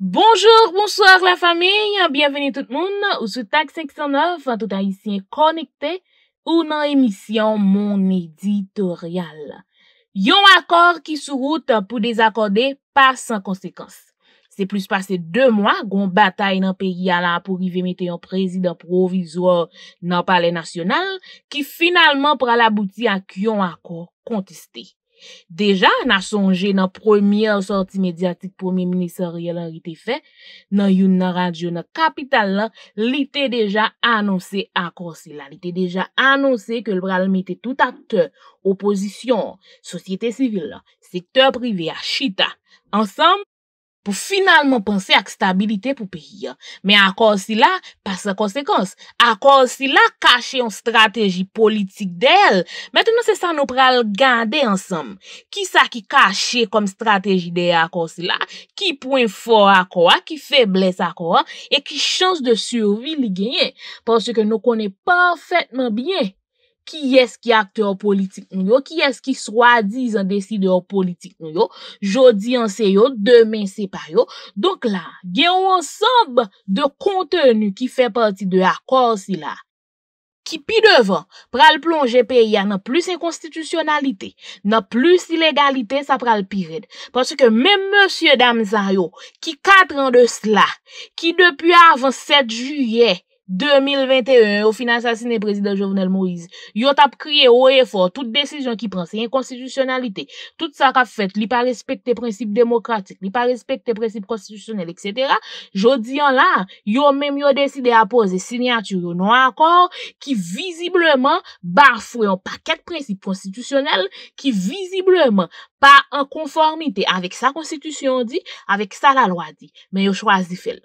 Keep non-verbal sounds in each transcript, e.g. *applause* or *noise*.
Bonjour, bonsoir la fami, bienveni tout moun, ou sou Tak 509, an tout a isyen konekte ou nan emisyon Mon Editorial. Yon akor ki sou route pou dezakode, pa san konsekans. Se plus pase 2 mwa, goun batay nan peyi alan pou rivimete yon prezident provizor nan pale nasyonal, ki finalman pral abouti ak yon akor kontiste. Deja nan sonje nan premye sorti medyatik premye minisaryel an ite fe, nan yon nan radyo nan kapital la, li te deja anonsi akorsi la. Li te deja anonsi ke l bralmite tout akte, oposisyon, sosyete sivil la, sektor prive a chita. Ensam! pou finalman panse ak stabilite pou peyi ya. Men akorsi la, pa sa konsekons, akorsi la kache yon strategi politik de el. Mètènen se sa nou pral gande ansam. Ki sa ki kache kom strategi de akorsi la? Ki pouen fò akora? Ki febles akora? E ki chans de survi li genye? Panse ke nou konen parfaitman byen. ki es ki akte ou politik nou yo, ki es ki swa diz an desi de ou politik nou yo, jodi an se yo, demen se pa yo. Donk la, gen ou ansamb de kontenu ki fe pati de akor si la, ki pi devan pral plonje pe ya nan plus inkonstitusyonalite, nan plus ilegalite sa pral pi red. Pwase ke men monsye dam zan yo, ki katran de sla, ki depi avan 7 juye, 2021, ou finansasine prezident Jovenel Moïse, yo tap kriye ou efo, tout desisyon ki pran, se yon konstitusyonalite, tout sa kap fet, li pa respekte prensipe demokratik, li pa respekte prensipe konstitusyonel, etc. Jodi an la, yo menm yo deside apose sinyatur yo nou akor ki vizibleman barfouyon pa ket prensipe konstitusyonel ki vizibleman pa an konformite avik sa konstitusyon di, avik sa la loa di. Men yo chwaz di fel.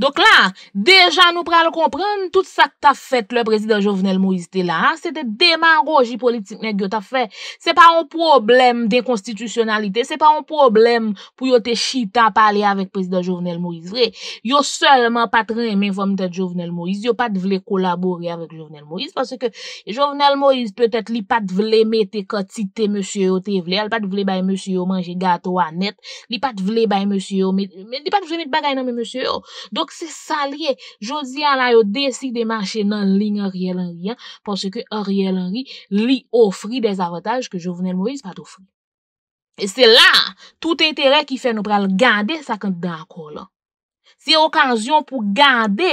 Dok la, deja nou pral komprende tout sa ki ta fèt le prezident Jovenel Moïse te la. Se te deman roji politikne ki yo ta fèt. Se pa on problem de konstitusyonalite. Se pa on problem pou yo te chita pale avèk prezident Jovenel Moïse. Vre, yo selman patren menvom te Jovenel Moïse. Yo pat vle kolabori avèk Jovenel Moïse. Pase ke Jovenel Moïse peutèt li pat vle me te kotite monsiyo te vle. Al pat vle bay monsiyo manje gato anet. Li pat vle bay monsiyo. Li pat vle met bagay nan me monsiyo. Dok se salye, jodi an la yo desi de manche nan ling a riel an rian porske a riel an ri li ofri de zavotaj ke jovenel Moïse pat ofri. E se la, tout interè ki fè nou pral gande sa kante da akor lan. Se okasyon pou gande,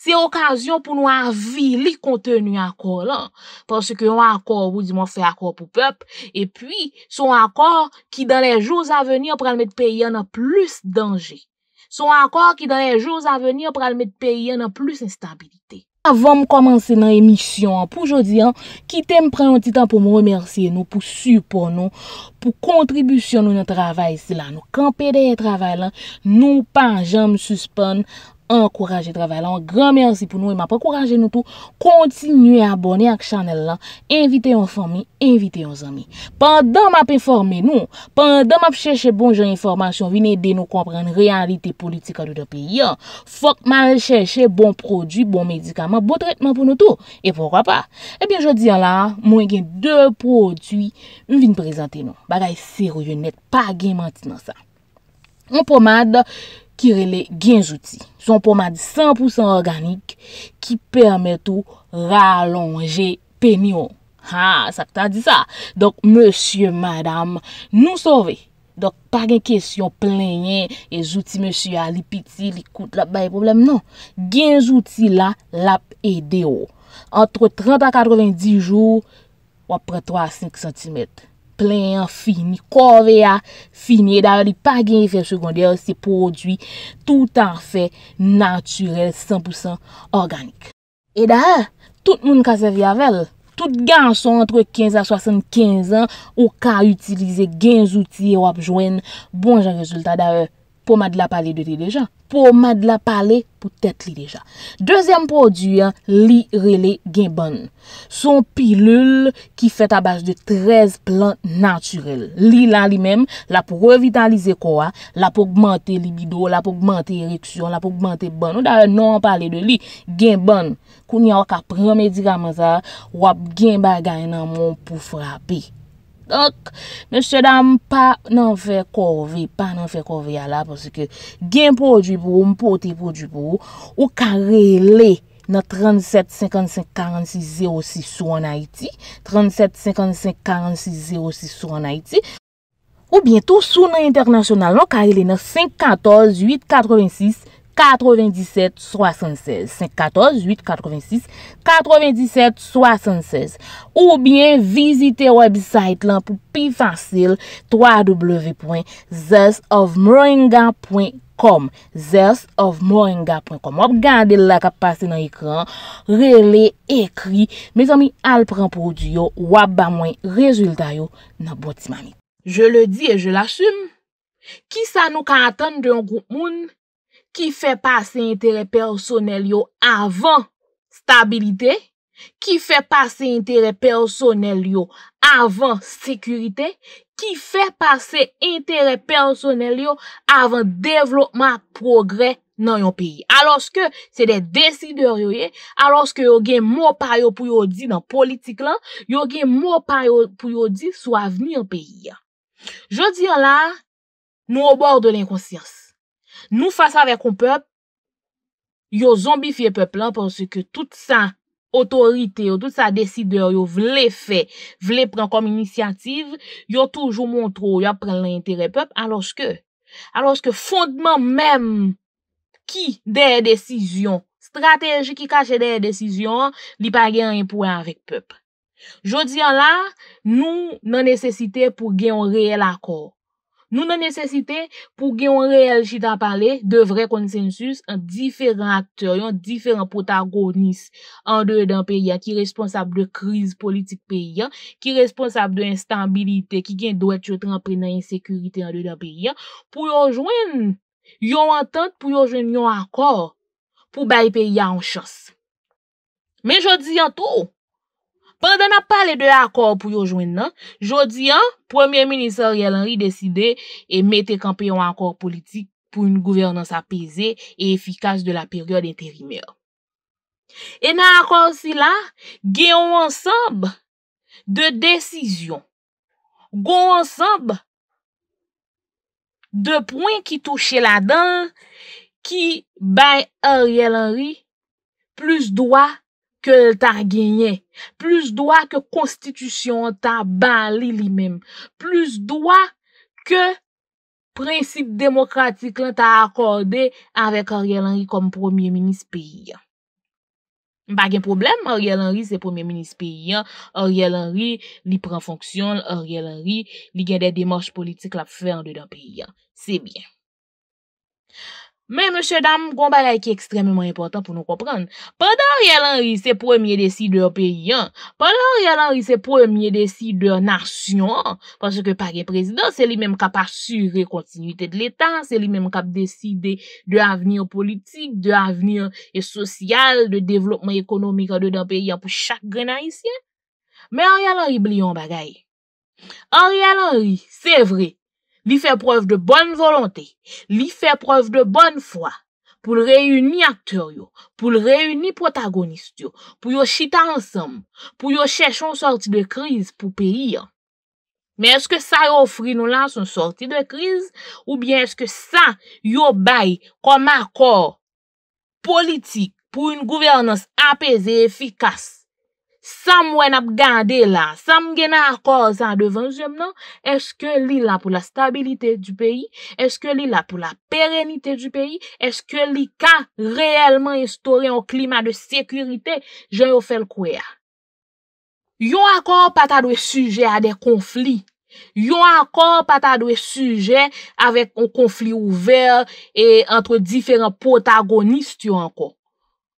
se okasyon pou nou avili kontenu akor lan porske yon akor, moun fè akor pou pep, e pi son akor ki dan le jous a veni an pral met pe, yon an plus denje. Son akor ki dan e jous avenir pou almet peye nan plus instabilite. Avom komanse nan emisyon. Pou jodi an, ki te m pre yon titan pou m remersye nou, pou supon nou, pou kontribusyon nou nan travay sila nou. Kan pede yon travay lan, nou pan jan m suspon nou. Ankouraje travay lan, gran mersi pou nou E map akouraje nou tou Kontinye abone ak chanel lan Invite yon fami, invite yon zami Pandan map informe nou Pandan map chèche bon jen informasyon Vinè de nou kompren realite politika Dou do pe yon Fok mal chèche bon prodwi, bon medikaman Bo tretman pou nou tou, e pwokwa pa Ebyen eh jodi yon lan, mwen gen dè prodwi Vinè prezante nou Bagay serou yon net, pa gen manti nan sa Moun pomade kirele genjouti. Son pouman di 100% organik ki permet ou ralonge penyon. Ha, sakta di sa. Donk, monsye, madame, nou sove. Donk, pa gen kesyon, plenye, e jouti monsye a li piti, li koute, la baye problem, non. Genjouti la, lap e deyo. Entre 30 a 90 jou, wapre 3 a 5 cm. plen, fini, kovea, ah, fini, eda ou li pa gen efek sekonde ou se podwi tout an fe naturel, 100% organik. E da ou, tout moun ka se vi avel, tout gen son entre 15 a 75 an ou ka utilize gen zouti ou apjwen, bon jan rezultat da ou. Pou mad la pale de li dejan Pou mad la pale pou tet li dejan Dezem produyan, li rele gen ban Son pilul ki fet abaj de 13 plant naturel Li lan li men, la pou revitalize kwa La pou augmente libido, la pou augmente ereksyon, la pou augmente ban bon. non, Ou da nan pale de li, gen ban Kouni wak apren medikaman sa, wap gen bagay nan moun pou frape Donk, mèche dam pa nan fè korve, pa nan fè korve ya la, pòsè ke gen pò djibou, mpote pò djibou, ou karele nan 37-55-46-06 sou anayti, 37-55-46-06 sou anayti, ou bientou sou nan internasyonal nan karele nan 5-14-8-86-06, 9776 514-886 9776 Ou bien, visite website lan pou pi fansil www.thesofmoringa.com www.thesofmoringa.com www.thesofmoringa.com Wap gande la ka pase nan ekran rele, ekri me zomi al pran pou diyo wap ba mwen rezulta yo nan botimani. Je le di e je la sum. Ki sa nou kantan de yon group moun? Ki fè pase entere personel yo avan stabilite. Ki fè pase entere personel yo avan sekurite. Ki fè pase entere personel yo avan devlopman progre nan yon peyi. Aloske se de desi de ryo ye. Aloske yo gen mou payo pou yo di nan politik lan. Yo gen mou payo pou yo di sou avni yon peyi. Je di an la nou obor de l'inkonsyans. Nou fasa ve kon pep, yo zombifiye pep lan porsi ke tout sa otorite yo, tout sa deside yo, yo vle fe, vle pren kom inisiyative, yo toujou moun tro, yo pren la entere pep, aloske, aloske fondman menm ki deye desisyon, strategi ki kache deye desisyon, li pa gen yon pouen avek pep. Jodi an la, nou nan nesesite pou gen yon reel akor. Nou nan nesesite pou gen yon real chita pale de vre konsensus an diferan akteur, yon diferan potagonis an dewe dan peya ki responsab de kriz politik peya, ki responsab de instabilite ki gen doit chotran pre nan yon sekurite an dewe dan peya, pou yon jwen, yon antant pou yon jwen yon akor pou bay peya an chas. Men jodi yon tou! Pandan ap pale de akor pou yo jwen non, nan, jodi an, Premier Ministre Ariel Henry deside e mete kampyon akor politik pou yon gouvernan sa peze e efikas de la peryode interime. E nan akor si la, genyon ansemb de desisyon. Gon ansemb de pouen ki touche la dan ki bay Ariel Henry plus doa ke l ta genyen. Plus doa ke konstitisyon ta bali li menm. Plus doa ke prinsip demokratik lan ta akorde avek Orie Lanri kom premier minis peyi. Ba gen problem, Orie Lanri se premier minis peyi. Orie Lanri li pran fonksyon, Orie Lanri li gen de demarche politik la pou fè an de dan peyi. Se bien. Men, mèche dam, gwen bagay ki ekstremèman important pou nou komprenn. Pad an rial anri se pwèmye desi de yon peyi an. Pad an rial anri se pwèmye desi de yon asyon. Pwèmse ke pari presidè, se li mèm kap asyre kontinuitè de l'étan. Se li mèm kap deside de avenir politik, de avenir e sosyal, de devlopman ekonomika de yon peyi an pou chak grenan isye. Men, an rial anri bli yon bagay. An rial anri, se vre. Li fè preuve de bonne volonté, li fè preuve de bonne fwa pou l'reuni akter yo, pou l'reuni protagonist yo, pou yo chita ansèm, pou yo chèchon sorti de kriz pou pèyir. Men eske sa yo fri nou lan son sorti de kriz ou bien eske sa yo bay kom akor politik pou yon gouvernos apèzè efikas. Sam wè nap gande la, sam gena akor sa devan jèm nan, eske li la pou la stabilite du peyi, eske li la pou la perenite du peyi, eske li ka reèlman instore an klima de sekurite, jè yo fèl kouè a. Yon akor pata dwe suje a de konfli, yon akor pata dwe suje avèk an konfli ouver e antre diferan potagonist yon akor.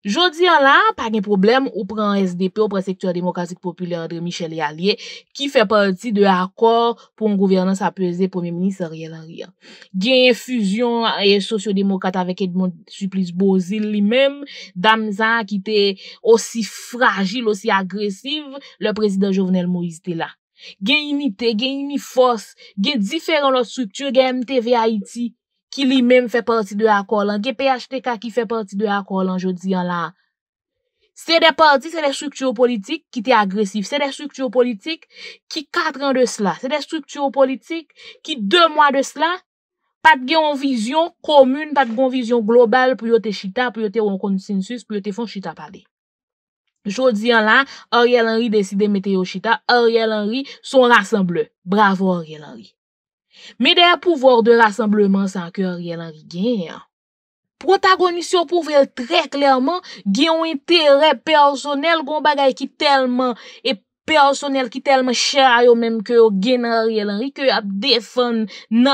Jodi an la, pa gen problem, ou pran SDP, ou pran Sektor Demokratik Populer André Michel Yaliye, ki fe parti de akor pou m gouverna sa peze Premier Ministre Ariel Harian. Gen yon fuzyon, e, yon sosyo-demokat avek Edmond Suplice Bozil li menm, dam zan ki te osi fragil, osi agresiv, le prezident Jovenel Moïse te la. Gen yon ite, gen yon ifos, gen diferan lor struktur, gen MTV Haiti. ki li mèm fè parti de akor lan, ki pHTK ki fè parti de akor lan, jo diyan lan. Se de parti, se de strukturo politik, ki te agresif. Se de strukturo politik, ki katran de slan. Se de strukturo politik, ki de mwa de slan, pat genon vizyon komoun, pat genon vizyon global, pou yo te chita, pou yo te wankon sin sus, pou yo te fon chita pade. Jo diyan lan, Oriel Henry deside mete yo chita, Oriel Henry son rassemble. Bravo Oriel Henry. Mè de pouvor de rassembleman san ke oryèl anri gen. Protagonist yo pouvel tre klerman gen yon interè personel goun bagay ki telman e personel ki telman chè ayon menm ke yo gen oryèl anri, ke yo ap defon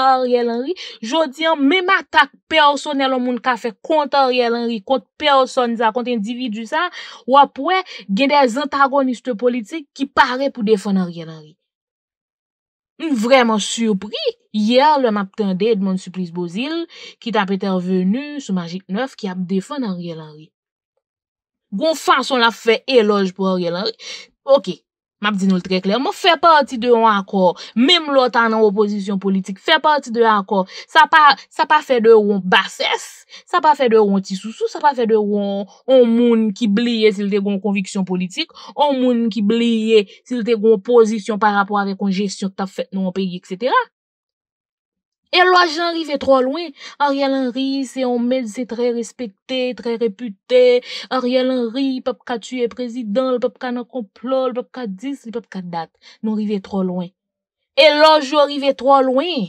oryèl anri. Jodi an, mèm atak personel o moun ka fe kont oryèl anri, kont person za, kont individu sa, ou ap wè gen de zantagonist politik ki pare pou defon oryèl anri. M vreman surpri, yer lèm ap tendè d'mon suplis bozil, ki tap etèr venu sou magik 9 ki ap defan an riyel an riyel. Gon fason la fè elòj pou an riyel an riyel. Ok. Map di nou l trek lè, mò fè pati de yon akor, mèm lò tan nan oposisyon politik, fè pati de yon akor, sa pa fè de yon basès, sa pa fè de yon tisousous, sa pa fè de yon on moun ki bliye sil te yon konviksyon politik, on moun ki bliye sil te yon posisyon par rapport avek kon jesyon tap fèt nan yon peyi, etc., E lò jò arrive tro lwen, Ariel Henry se yon med se tre respecte, tre repute, Ariel Henry, pepka tu e prezident, pepka nan complot, pepka dis, pepka dat, nou arrive tro lwen. E lò jò arrive tro lwen,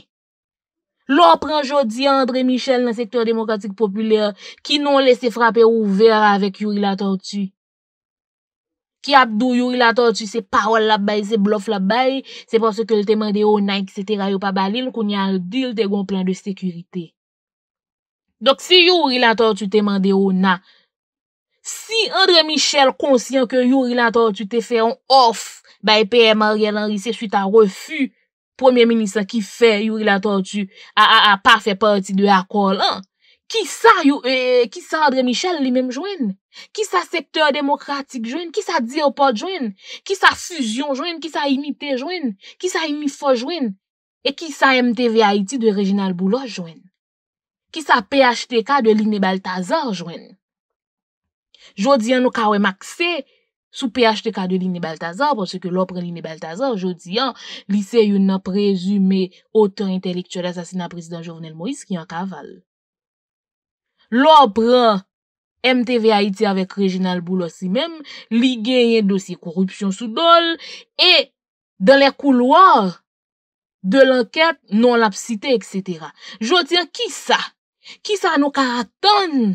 lò pren jò di André Michel nan sektor demokratik populer ki nou lese frape ouver avèk Yurila Tortu. Ki ap do yon relator tu se parol la bay, se blof la bay, se pas se ke l temande yon nan, et cetera, yon pa balil, koun yon deal te gon plan de sekurite. Dok se yon relator tu temande yon nan, si André Michel konsyen ke yon relator tu te fè yon off bay P.M. Ariel Henry se suite a refu Premier Ministre ki fè yon relator tu a pa fè parti de akol, ki sa André Michel li menm jwen? ki sa sektor demokratik jwen ki sa diopote jwen ki sa fuzyon jwen ki sa imite jwen ki sa imifo jwen e ki sa MTV Haiti de Reginald Boulos jwen ki sa PHTK de Linné Balthazar jwen jodi an nou kawen makse sou PHTK de Linné Balthazar pwosè ke lopre Linné Balthazar jodi an lise yon nan prezume otan intelektuale asasina prezident Jovenel Moïse ki an kaval lopre MTV Haïti avèk Reginald Boulos si mèm, ligè yè dosye korupsyon soudol, e dè lè kouloar dè l'enket non-lapsite, etc. Jotien, ki sa? Ki sa nou ka aton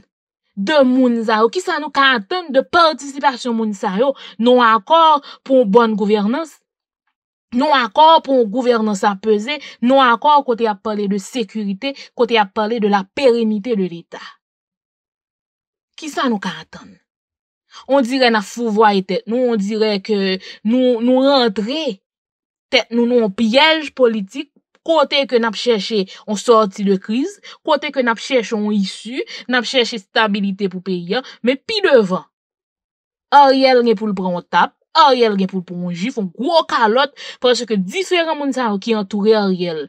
de mounza yo? Ki sa nou ka aton de partisipasyon mounza yo? Non akor pou moun gouverness? Non akor pou moun gouverness apese? Non akor kote ap pale de sekurite? Kote ap pale de la perenite de l'Etat? Ki sa nou ka atan? On dire na fouvoye tet nou, on dire ke nou rentre, tet nou nou an piyej politik, kote ke nap chèche an sorti de kriz, kote ke nap chèche an issu, nap chèche stabilite pou peye, me pi devan. A riyel gen pou lpran an tap, a riyel gen pou lpran an jif, an kwo kalot, pwese ke diferan moun san w ki an toure a riyel.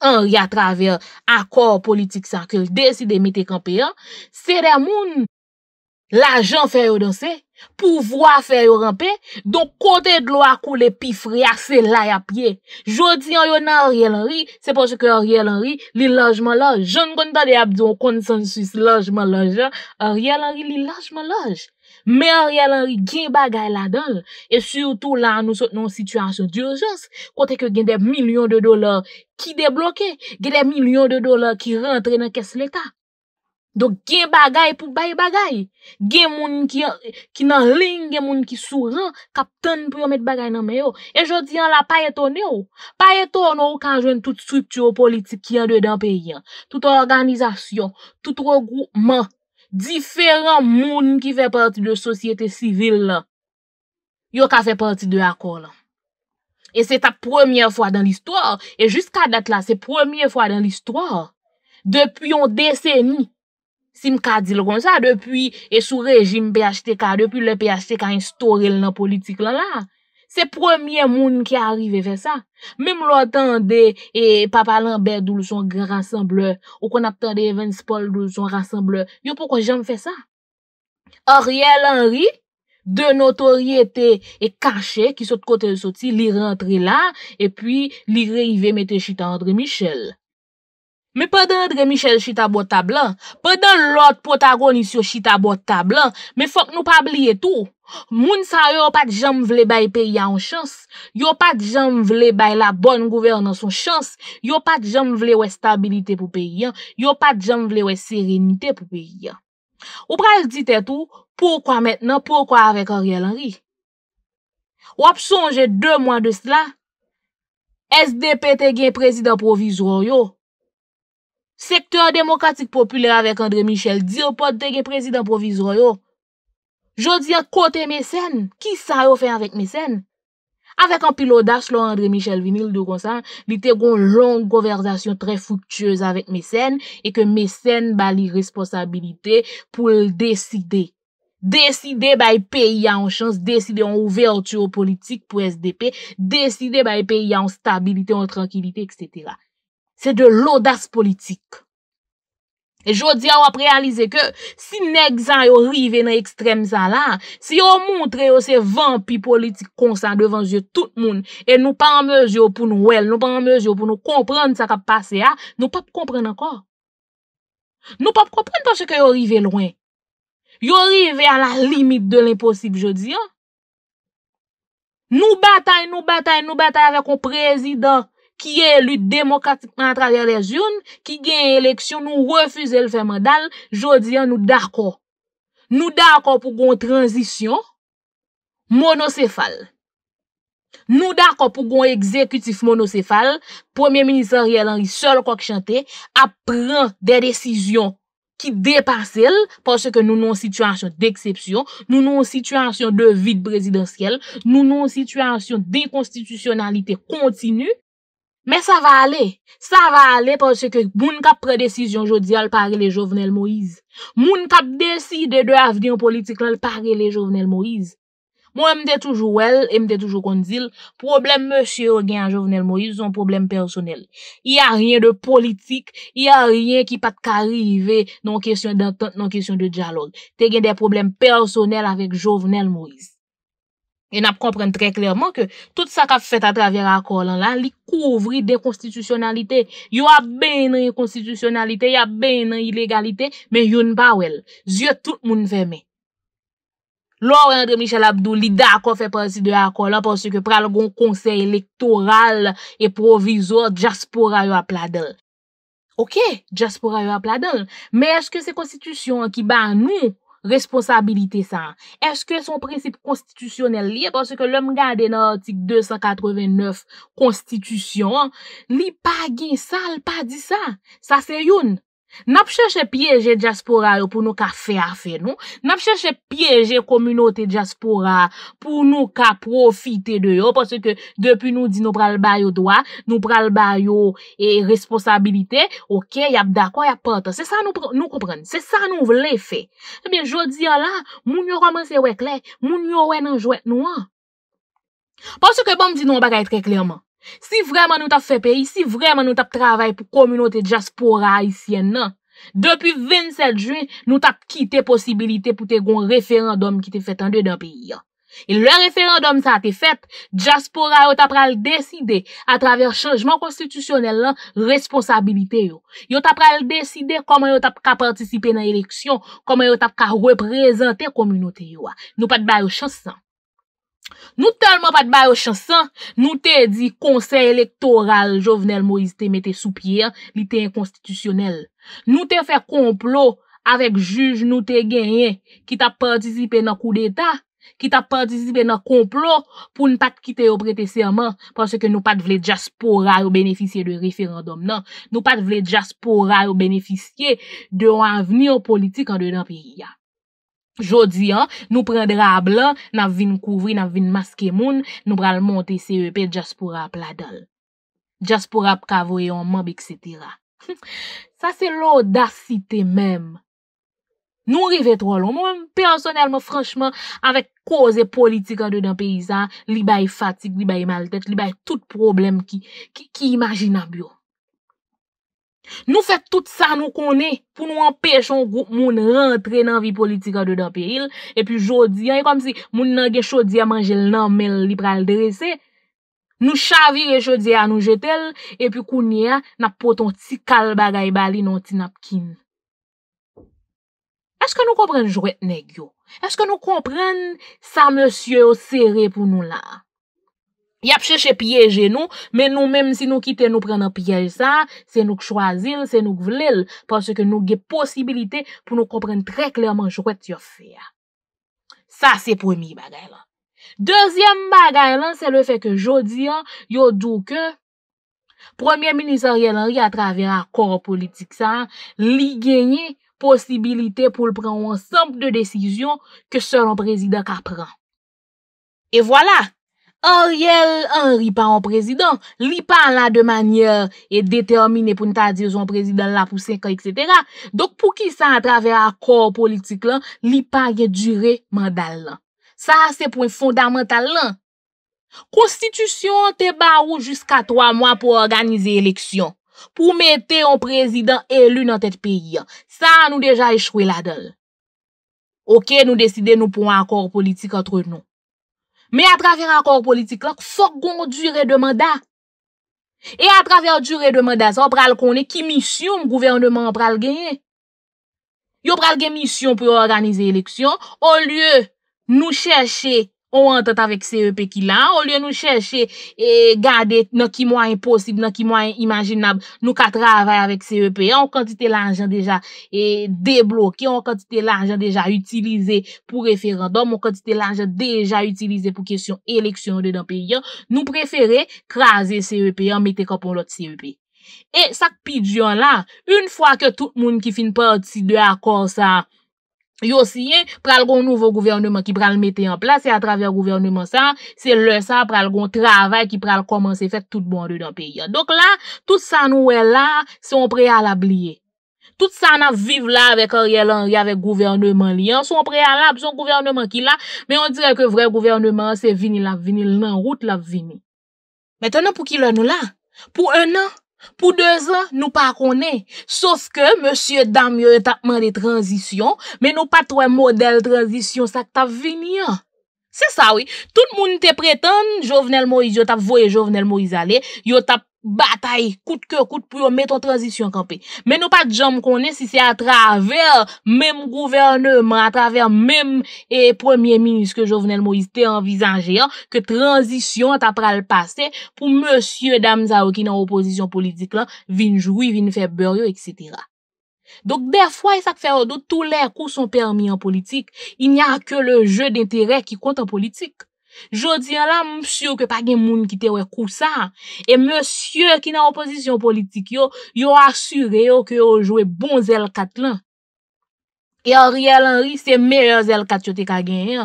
Anri a traver akor politik sakil desi de mite kampia, sede moun la jan fè yo dansè, pou vwa fè yo rampè, don kote dlo akou le pi fri a fè la ya pye. Jodi an yon nan a riyel anri, se poche ke a riyel anri li lajman laj. Jan kon ta de ap diyon konsensus lajman laj, a riyel anri li lajman laj. Mer yalari gen bagay la dal. E surtout la nou sot nou situasyon diyo jons. Kote ke gen dep milyon de dolar ki deblokè. Gen dep milyon de dolar ki rentre nan kes leta. Dok gen bagay pou bay bagay. Gen moun ki nan ring, gen moun ki sou ran. Kap ton pou yon met bagay nan meyo. E joti yon la paye ton yo. Paye ton nou kan jwen tout stryptyo politik ki yon de dan peyi. Tout organizasyon, tout regrouman. diferan moun ki fe parti de sosyete sivil la, yo ka fe parti de akor la. E se ta premier fwa dan l'histoire, e jiska dat la, se premier fwa dan l'histoire, depi yon deseni, si m ka dil kon sa, depi e sou rejim PHTK, depi le PHTK instorel nan politik lan la, Se premye moun ki a arrive fe sa. Mem lo atande e Papa Lambert dou son rassemble, ou kon ap tande Evans Paul dou son rassemble, yo pouko jen fe sa. Ariel Henry, de notori ete e kache ki sot kote l soti, li rentre la, e pi li reive mete chitandre Michel. Me padan André Michel chita bot tablan, padan Lot Potagonis yo chita bot tablan, me fok nou pa bli etou. Moun sa yo pat jom vle bay periya an chans, yo pat jom vle bay la bon gouvernan son chans, yo pat jom vle we stabilite pou periya, yo pat jom vle we serenite pou periya. Ou pral dit etou, poukwa metnen, poukwa avèk oryèl anri? Ou ap sonje dè mwan de sè la, SDP te gen prezid an provizor yo. Sektor demokratik populer avèk André Michel di ou pot tege prezidant pou vizroyo. Jodi an kote mesen, ki sa yo fè avèk mesen? Avèk an pilo dash lò André Michel vinil dò konsan, li te goun long goverzasyon tre foutyèz avèk mesen e ke mesen bali responsabilite pou l'deside. Deside bay peyi an chans, deside an ouverture politik pou SDP, deside bay peyi an stabilite, an tranquilite, etc. se de l'odas politik. E jodi a wap realize ke, si neg zan yo rive nan ekstrem zan la, si yo montre yo se vampi politik konsan devan je tout moun, e nou pa ameje yo pou nou el, nou pa ameje yo pou nou kompran sa kap pase ya, nou pa pou kompran anko. Nou pa pou kompran pa se ke yo rive lwen. Yo rive a la limite de l'imposib jodi a. Nou batay, nou batay, nou batay avek ou prezident, ki ye lute demokratikman traver les joun, ki gen eleksyon nou refuze l fèmè dal, jodi an nou dakò. Nou dakò pou goun transisyon monosefal. Nou dakò pou goun ekzekutif monosefal, Premier Ministèrielle Henri Solokok Chante apren de desisyon ki depasèl posè ke nou nou sitwansyon d'eksepsyon, nou nou sitwansyon de vit brezidansyel, nou nou sitwansyon d'inkonstitusyonalite kontinu, Mè sa va ale, sa va ale porsè ke moun kap pre-desisyon jodi al pari le Jovenel Moïse. Moun kap deside de avdiyon politik lal pari le Jovenel Moïse. Mwen mde toujou el, mde toujou konzil, probleme monsye ou gen a Jovenel Moïse son probleme personel. Y a ryen de politik, y a ryen ki pat karive nan kesyon de diyalog. Te gen de probleme personel avik Jovenel Moïse. E nap kompren trè klèrman ke tout sa ka fèt a travèr a kolan la, li kouvri de konstitusyonalite. Yo ap ben re konstitusyonalite, yo ap ben re ilegalite, men yon pa wel. Zye tout moun fèmè. Lo wèndre Michel Abdou, li da akon fè pansi de a kolan ponsi ke pral gon konsey elektoral e provizor jaspoura yo a pladel. Ok, jaspoura yo a pladel, men eske se konstitusyon ki ban nou, responsabilite san? Eske son precipe konstitisyonel li? Pwase ke lom gade nan artik 289 konstitisyon, li pa gen sal, pa di san? Sa se youn? Nap chèche piyeje diaspora yo pou nou ka fe a fe nou. Nap chèche piyeje komunote diaspora pou nou ka profite de yo. Pòsè ke depi nou di nou pral bayo doa, nou pral bayo e responsabilite, ok, yap dakwa, yap pata. Se sa nou koupren, se sa nou vle fe. Ebyen, eh jodi ya la, moun yo roman se wek le, moun yo we nan jwet nou an. Pòsè ke bom di nou baka e tre klerman. Si vreman nou tap fe peyi, si vreman nou tap travay pou kominote jaspora a isyen nan, depi 27 jun nou tap kite posibilite pou te gon referandom ki te fet an de dan peyi. E le referandom sa te fet, jaspora yo tap pral deside a traver chanjman konstitusyonel lan responsabilite yo. Yo tap pral deside koman yo tap ka partisipe nan eleksyon, koman yo tap ka reprezente kominote yo. Nou pat bayo chan san. Nou talman pat ba yo chansan, nou te di konsey elektoral jovenel Moise te mette sou pier li te inkonstitusyonel. Nou te fe komplo avek juj nou te genyen ki ta partisipe nan kou deta, ki ta partisipe nan komplo pou nou pat kite yo prete serman panse ke nou pat vle jaspoura yo beneficye de referandom nan. Nou pat vle jaspoura yo beneficye de anveni yo politik an de nan piya. Jodi an, nou prendera a blan, nan vin kouvri, nan vin maske moun, nou pral monte CEP, jaspourap la dal. Jaspourap kavoye an, mabik setira. *laughs* Sa se l'odasite menm. Nou revet rolon, mwen mwen pensonelman franchman, avèk koze politik an do dan peyizan, li bay fatik, li bay mal tèt, li bay tout problem ki imajina byo. Nou fè tout sa nou konè pou nou anpechon goup moun rentre nan vi politika de dope il, epi jodi an, kom si moun nan gen chodi an manje l nanmel li pral dresè, nou chavi gen chodi an nou jetel, epi kounye an nap poton ti kal bagay bali non ti nap kin. Eske nou kompren jowet negyo? Eske nou kompren sa monsye yo sere pou nou la? Yap chèche piyeje nou, men nou menm si nou kite nou pren an piyej sa, se nou k chwazil, se nou k vlil, paske nou ge posibilite pou nou komprenn tre klerman chouet yo fè. Sa se premi bagay lan. Dezyem bagay lan, se le fè ke jodi an, yo dou ke, premier minister Yenri a traver ak kor politik sa, li genye posibilite pou l pren an sanp de desisyon ke selon prezident k apren. E vwala, An riel, an ripa an prezidant. Ripa la de manye e detemine pou nita diyo an prezidant la pou seka, et cetera. Dok pou ki sa atrave akor politik lan, ripa ye dure mandal lan. Sa se pou e fondamental lan. Konstitusyon te barou jiska 3 mwa pou organize eleksyon. Pou mete an prezidant elu nan tet peyi. Sa nou deja echwe la dal. Ok, nou deside nou pou an akor politik atre nou. Me a travèr akor politik lak, fok goun di redemanda. E a travèr di redemanda sa, pral konen ki misyon m gouverne man pral genye. Yo pral gen misyon pou yo organize eleksyon, ou lye nou chèche On entet avèk CEP ki lan, ou lè nou chèche gade nò ki mwen imposib, nò ki mwen imajinab nou kat ravè avèk CEP. On kontite l'anjen deja deblokè, on kontite l'anjen deja utilize pou referandom, on kontite l'anjen deja utilize pou kesyon eleksyon de dan pe yon. Nou prefere krasè CEP, yon metè ka pou lòt CEP. E sak pidyon la, un fwa ke tout moun ki fin pati de akonsan, Yo siye, pral gon nouvo gouvernemen ki pral mette yon plase a travè gouvernemen san, se lè san pral gon travè ki pral komanse fèt tout bonde yon peyi. Dok la, tout sa nouè la, son prealab liye. Tout sa nan vive la avèk or yè lan yè avèk gouvernemen liyan, son prealab, son gouvernemen ki la, men on direk ke vre gouvernemen se vini la vini, l nan route la vini. Mètè nan pou ki lè nou la? Pou en nan? pou 2 an nou pa konen sos ke monsie dam yo tapman de tranjisyon men nou patwa model tranjisyon sa tap vini an tout moun te pretan jovenel Moïse yo tap voye jovenel Moïse ale yo tap Batay, kout kout kout pou yon meton tranzisyon kampe. Men nou pat jom konen si se atraver mem governeman, atraver mem e premiye minis ke jovenel Moïse te envizanjean ke tranzisyon tapra l'paste pou monsye Dam Zawo ki nan oposisyon politik lan vinjoui, vinjoui, vinjoui, etc. Donk defwa yon sak fè rado tou lè kou son permi an politik, yon nye ak ke le jè d'interè ki kont an politik. Jodi an la mpsyo ke pa gen moun ki te we kousan. E mpsyo ki nan oposisyon politik yo, yo asure yo ke yo joe bon zel kat lan. E ori el anri se meyer zel kat yo te kagen ya.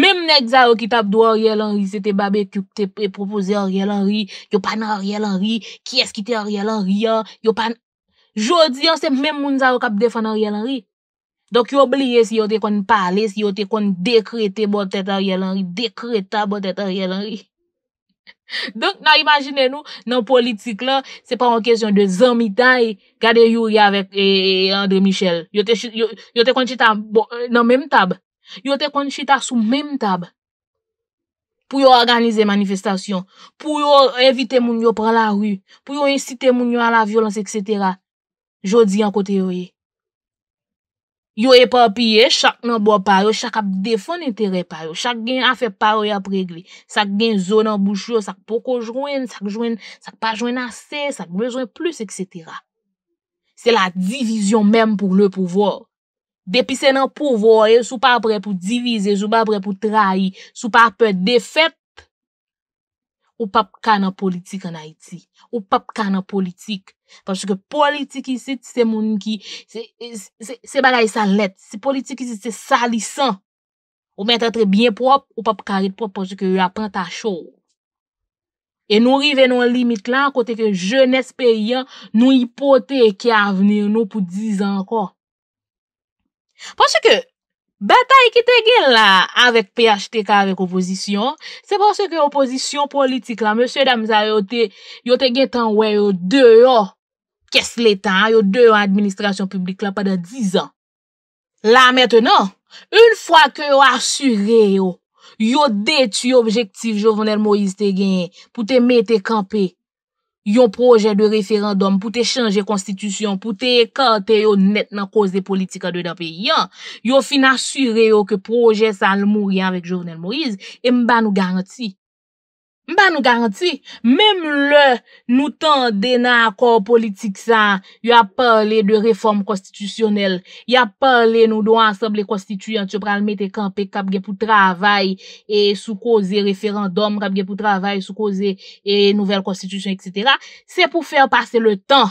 Mem nek zaro ki tab do ori el anri se te babe kip te pre-propose ori el anri, yo pan ori el anri, ki es ki te ori el anri ya, yo pan... Jodi an se mem moun zaro kap defan ori el anri. Donk yo bliye si yo te konn pale, si yo te konn dekrete bo tete a yel anri, dekreta bo tete a yel anri. Donk nan imagine nou nan politik la, se pa an kesyon de zan mi daye gade yuri avek e, e, e, Andre Michel. Yo te konn chita nan menm tab, yo te konn chita sou menm tab pou yo organize manifestasyon, pou yo evite moun yo pran la ru, pou yo insite moun yo an la violans, etc. Jodi an kote yoye. Yo e pa piye, chak nan bo pa yo, chak ap defon entere pa yo, chak gen afe pa yo ap regli. Sak gen zo nan bouchou, sak poko jwen, sak pa jwen ase, sak bejwen plus, etc. Se la divizyon menm pou le pouvor. Depi se nan pouvor, sou pa apre pou divize, sou pa apre pou trahi, sou pa apre defet. Ou pap ka nan politik an Haiti. Ou pap ka nan politik. Pache ke politik isi, se moun ki, se bagay sa let. Se politik isi, se salisan. Ou mèntre trebyen prop, ou pap karit prop, pache ke yu apan ta chou. E nou rive nou limit lan, kote ke je nespè yon, nou ipote e ki avnir nou pou diz anko. Pache ke, Betay ki te gen la avèk PHTK, avèk oposisyon. Se pwase ke oposisyon politik la, M. Damzal yo te gen tan wè yo de yo, kes letan, yo de yo administrasyon publik la, pa da 10 an. La metenon, un fwa ke yo asyre yo, yo detu yo objektif Jovanel Moïse te gen, pou te mè te kampe. yon proje de referandum pou te chanje konstitusyon, pou te ekate yon net nan koz de politika de da peyi an, yon fin asyre yon ke proje salmouri anvek Jornel Moïse, e mba nou garanti. Mba nou garanti, mbèm lè nou tan dena akor politik sa, y ap pale de reforme konstitisyonel, y ap pale nou do anseble konstituyant se pralmete kampe kapge pou travay e soukoze referandom, kapge pou travay soukoze e nouvel konstitisyon, etc. Se pou fèr pase le tan.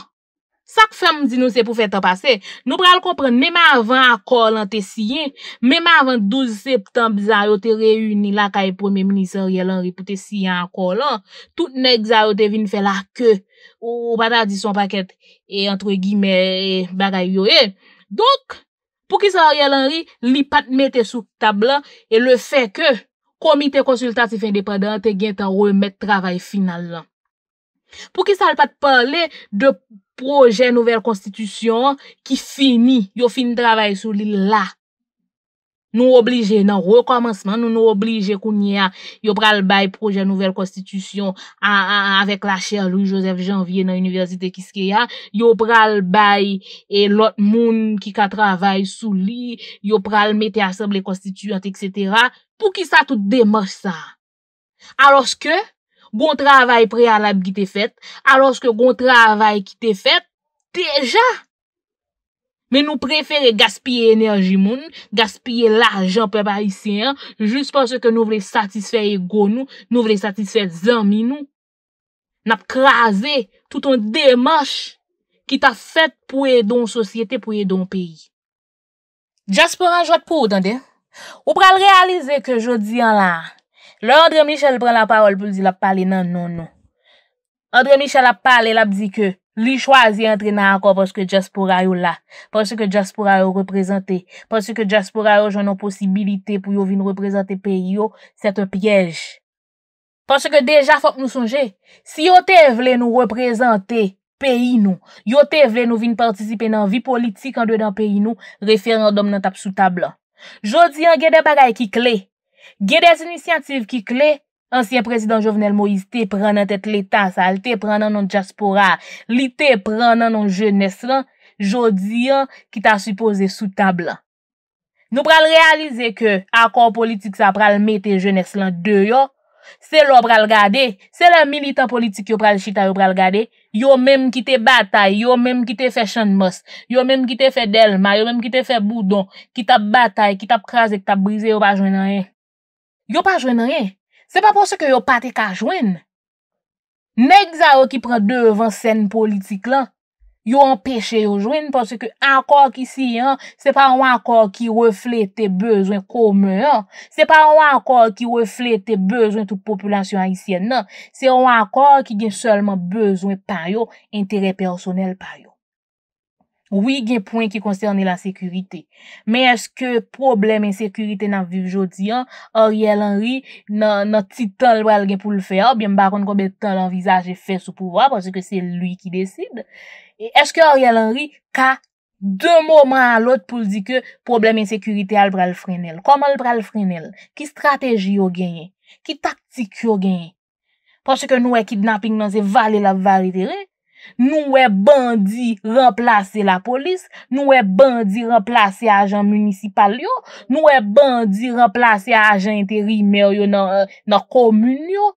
Sak fem di nou se pou fet apase, nou pral kompren nema avan akol an te siyen, nema avan 12 septembe zayote reyuni la ka e pwemem ni sarye lanri pou te siyen akol an, tout nek zayote vin fe la ke ou pata di son paket e antre gimè e bagay yo e. Donk, pou ki sarye lanri, li pat mette sou tablan e le fe ke komite konsultatif indepedante gen tan remet travay final lan. Pou ki sal pat pale de... proje nouvel konstitisyon ki fini, yo fini travay sou li la. Nou oblije nan rekomansman, nou nou oblije kounye a, yo pral bay proje nouvel konstitisyon avek la chè Louis-Joseph Janvier nan Universite Kiskeya, yo pral bay e lot moun ki ka travay sou li, yo pral mette asemble konstituyant, etc. Pou ki sa tout demas sa. Alos ke, Gon travay pre alab ki te fet, aloske gon travay ki te fet, teja. Men nou prefere gaspye enerji moun, gaspye lajan pe ba isyen, jist panse ke nou vle satisfye ego nou, nou vle satisfye zami nou. Nap kraze touton demash ki ta fet pouye don sosyete, pouye don peyi. Jasper anjot pou, dande, ou pral realize ke jodi an la, Le Andre Michel pren la parol pou li di la pale nan nan nan. Andre Michel la pale, la bdi ke li chwazi entri nan akon porske Jasporayou la. Porske Jasporayou reprezenti. Porske Jasporayou joun nan posibilite pou yo vin reprezenti peyo, set an pyej. Porske deja fok nou sonje, si yo te vle nou reprezenti peyi nou, yo te vle nou vin partisipe nan vi politik an de dan peyi nou, referandom nan tap sou tablan. Jodi an gede bagay ki kle. Gye des inisyantiv ki kle, ansyen prezident Jovenel Moïse te pran nan tet leta sa, te pran nan nan Jaspora, li te pran nan nan je neslan, jo diyan ki ta supose sou tablan. Nou pral realize ke akor politik sa pral me te je neslan de yo, se lo pral gade, se la militan politik yo pral chita yo pral gade, yo menm ki te batay, yo menm ki te fè chanmòs, yo menm ki te fè delma, yo menm ki te fè boudon, ki tap batay, ki tap krasè, ki tap brise yo pa jwenan e. yo pa jwen reyen. Se pa pou se ke yo pati ka jwen. Neg za yo ki pren devan sen politik lan, yo an peche yo jwen pou se ke akor ki si, se pa wakor ki reflete bezwen kome, se pa wakor ki reflete bezwen tout populasyon a isyen nan, se wakor ki gen selman bezwen pa yo, interè personel pa yo. Oui gen point ki konserne la sekurite. Men eske probleme en sekurite nan vive jodi an, Ariel Henry nan titan lwa al gen pou l feyo, bie mba kon kon betan l envizaje fe sou pouwa, pwase ke se lwi ki deside. Eske Ariel Henry ka dè mouman alot pou l di ke probleme en sekurite al pral frenel. Koman pral frenel? Ki strategi yo genye? Ki taktik yo genye? Pwase ke nou e kidnapping nan se vali la vali tere? Nou e bandi remplase la polis, nou e bandi remplase ajan munisipal yo, nou e bandi remplase ajan teri mer yo nan komun euh, yo.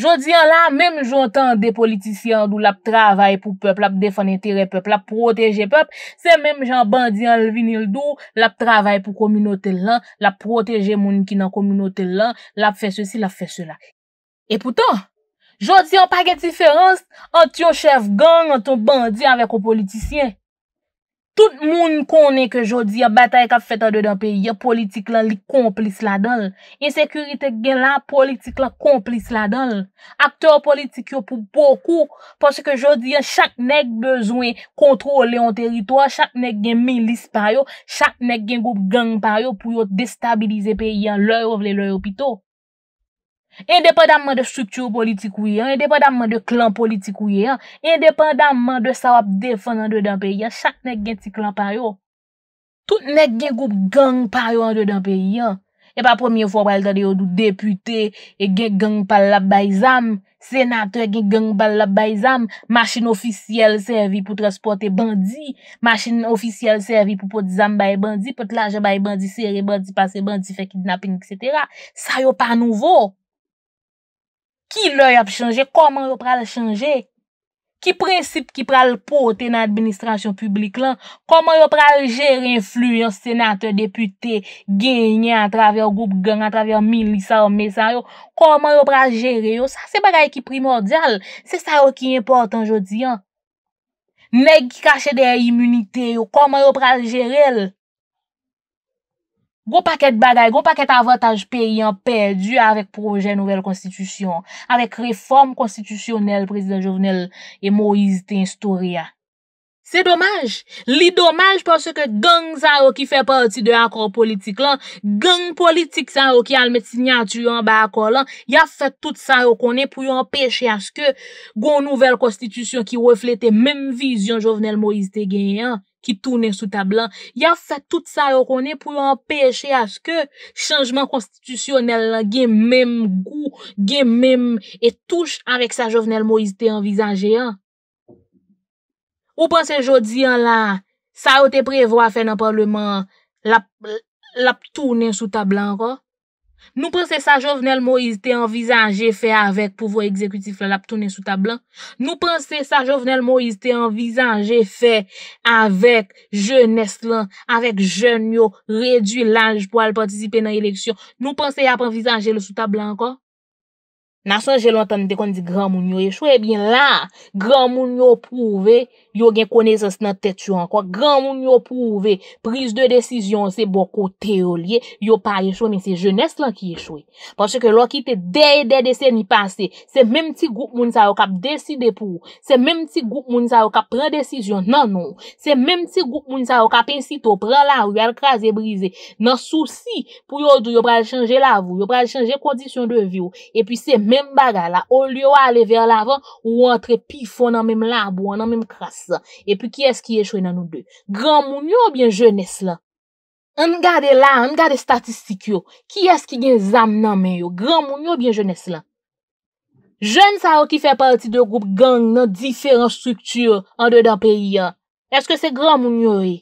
Jodi an la, menm jontan de politisyan do la p travay pou pep, la p defan entere pep, la p proteje pep, se menm jant bandi an lvinil do, la p travay pou komunote lan, la p proteje moun ki nan komunote lan, la p fese si, la fese la. E poutan? Jodi an pa gen diferans, an ti an chef gang, an ton bandi anvek an politisyen. Tout moun konen ke jodi an batay ka fetan de dan peyi, an politik lan li komplis la dal. En sekurite gen la politik la komplis la dal. Akte an politik yo pou pokou, porsi ke jodi an chak nek bezwen kontrole an teritwa, chak nek gen milis payo, chak nek gen goup gang payo pou yo destabilize peyi an lor ou vle lor opito. E depa damman de stryptyo politik ou ye an, e depa damman de klan politik ou ye an, e depa damman de sa wap defan an de dan peyi an, chak nek gen ti klan pa yo. Tout nek gen goup gang pa yo an de dan peyi an. E pa pwemye fwa pwa elta de yo do depute, e gen gang pal la bay zam, senatre gen gang pal la bay zam, masin ofisyel servi pou transporte bandi, masin ofisyel servi pou pot zam bay bandi, pot laje bay bandi, seri bandi, pase bandi, fek idnapin, etc. Sa yo pa nouvo. Ki lò yop chanje? Koman yop pral chanje? Ki prinsip ki pral pote nan administrasyon publik lan? Koman yop pral jere inflou yon senatè deputè genye an travèr goup gang, an travèr milisa ou mesan yo? Koman yop pral jere yo? Sa se bagay ki primordial. Se sa yo ki importan jodi ya? Neg ki kache de ya imunite yo? Koman yop pral jere el? Goupaket bagay, goupaket avataj peyyan perdi avèk proje nouvel konstitusyon, avèk reform konstitusyonel, prezident Jovenel e Moïse Tinstouria. Se domaj, li domaj pwase ke gang zaro ki fe pati de akor politik lan, gang politik zaro ki alme sinyatu yon ba akor lan, ya sa tout zaro konen pou yon peche aske gon nouvel konstitusyon ki reflete menm vizyon jovenel Moïse Tegeyen ki toune sou tablan. Ya sa tout zaro konen pou yon peche aske chanjman konstitusyonel gen menm gou, gen menm etouche avek sa jovenel Moïse Tegeyen. Ou panse jo diyan la, sa yo te prevo a fe nan pavleman la ptounen sou tablan anko? Nou panse sa jo venel mo, iz te anvizan je fe avek pouvo ekzekutif la ptounen sou tablan? Nou panse sa jo venel mo, iz te anvizan je fe avek je neslan, avek je nyon, redu lanj pou al patisipe nan eleksyon? Nou panse ya panvizan je le sou tablan anko? Na son je lontan te kon di gran moun yo, e chwe bin la, gran moun yo pouve yo gen konezans nan tet chou an, kwa gran moun yo pouve, priz de desisyon, se boko te o liye, yo pa ye chou, men se jenest lan ki ye chou, pwase ke lo ki te dey dey desen yi pase, se menm ti goup moun sa yo kap deside pou, se menm ti goup moun sa yo kap pren desisyon nan nou, se menm ti goup moun sa yo kap insito, pren la ou, yal kaze brize, nan souci, pou yo do, yo prade chanje la ou, yo prade chanje kondisyon de vi ou, epi se menm baga la, ou liyo ale ver la avan, ou antre pifon nan menm la E pi ki es ki ye chwe nan nou de? Gran moun yo ou bien jones la? An gade la, an gade statistik yo Ki es ki gen zam nan men yo? Gran moun yo ou bien jones la? Jens a ou ki fe parti de group gang nan diferent struktur an de dan peyi ya? Eske se gran moun yo e?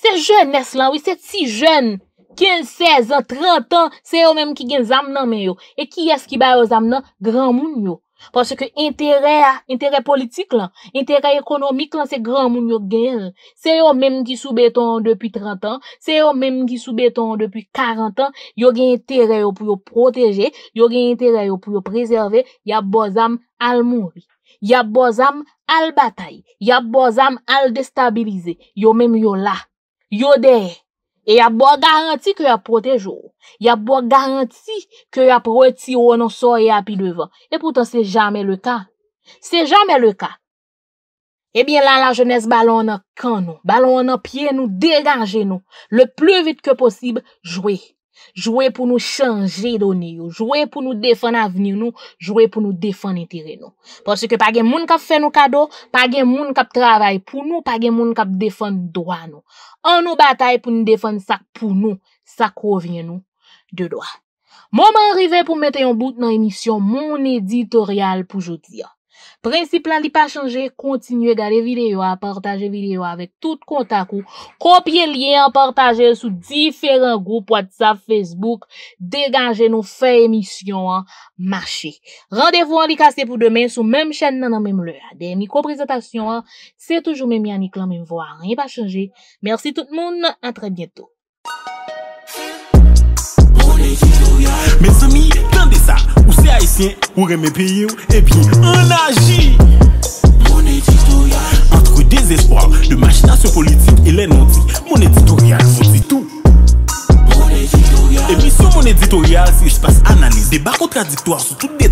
Se jones la ou, se ti jens 15, 16, 30 an, se yo menm ki gen zam nan men yo? E ki es ki bayo zam nan? Gran moun yo Paske entere politik lan, entere ekonomik lan se gran moun yo gen, se yo menm ki soubeton depi 30 an, se yo menm ki soubeton depi 40 an, yo gen entere yo pou yo proteje, yo gen entere yo pou yo prezerve, ya bozam al mouni, ya bozam al batay, ya bozam al destabilize, yo menm yo la, yo deye. E ya bo garanti ke ya protejou. Ya bo garanti ke ya protejou anon soye api devan. E poutan se jame le ka. Se jame le ka. Ebyen la la jenese balon nan kan nou. Balon nan piye nou. Deganje nou. Le ple vit ke posib jwe. Jwe pou nou chanje doni yo, jwe pou nou defan aveni yo nou, jwe pou nou defan etire nou. Porsi ke pagen moun kap fè nou kado, pagen moun kap travay pou nou, pagen moun kap defan doa nou. An nou batay pou nou defan sak pou nou, sak kou vyen nou, de doa. Mou mwen rive pou mette yon bout nan emisyon moun editorial pou jout vya. Prinsip lan li pa chanje, kontinye gade videyo, aportaje videyo avèk tout kontak ou, kopye liyen, aportaje sou diferent goup wad sa Facebook, deganje nou fey emisyon an, mâche. Randevou an li kase pou demen sou mèm chan nan nan mèm lè adèm. Ni kompresentasyon an, se toujou mèm yan ni klam mèm vò, rèy pa chanje. Mersi tout moun, an tre bieto. Ou reme peye ou E pi en aji Mon editorial Entre desespoir, de machinasyon politik Elen on di, mon editorial Mon editorial E pi sou mon editorial Si jpasse analise, debat kontradiktoir Sou tout det